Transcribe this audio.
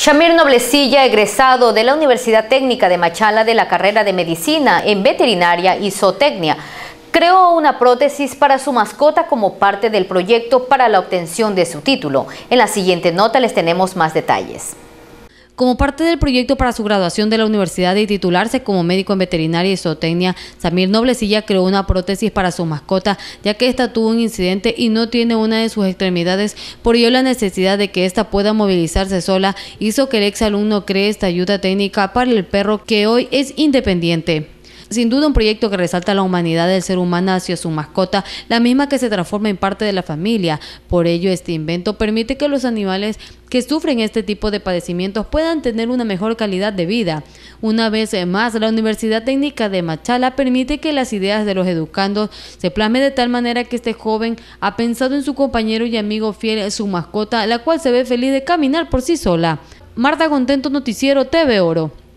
Shamir Noblecilla, egresado de la Universidad Técnica de Machala de la carrera de Medicina en Veterinaria y Zootecnia, creó una prótesis para su mascota como parte del proyecto para la obtención de su título. En la siguiente nota les tenemos más detalles. Como parte del proyecto para su graduación de la universidad y titularse como médico en veterinaria y zootecnia, Samir Noblecilla creó una prótesis para su mascota, ya que esta tuvo un incidente y no tiene una de sus extremidades, por ello la necesidad de que ésta pueda movilizarse sola hizo que el ex alumno cree esta ayuda técnica para el perro que hoy es independiente. Sin duda un proyecto que resalta la humanidad del ser humano hacia su mascota, la misma que se transforma en parte de la familia. Por ello, este invento permite que los animales que sufren este tipo de padecimientos puedan tener una mejor calidad de vida. Una vez más, la Universidad Técnica de Machala permite que las ideas de los educandos se plasmen de tal manera que este joven ha pensado en su compañero y amigo fiel, su mascota, la cual se ve feliz de caminar por sí sola. Marta Contento Noticiero TV Oro.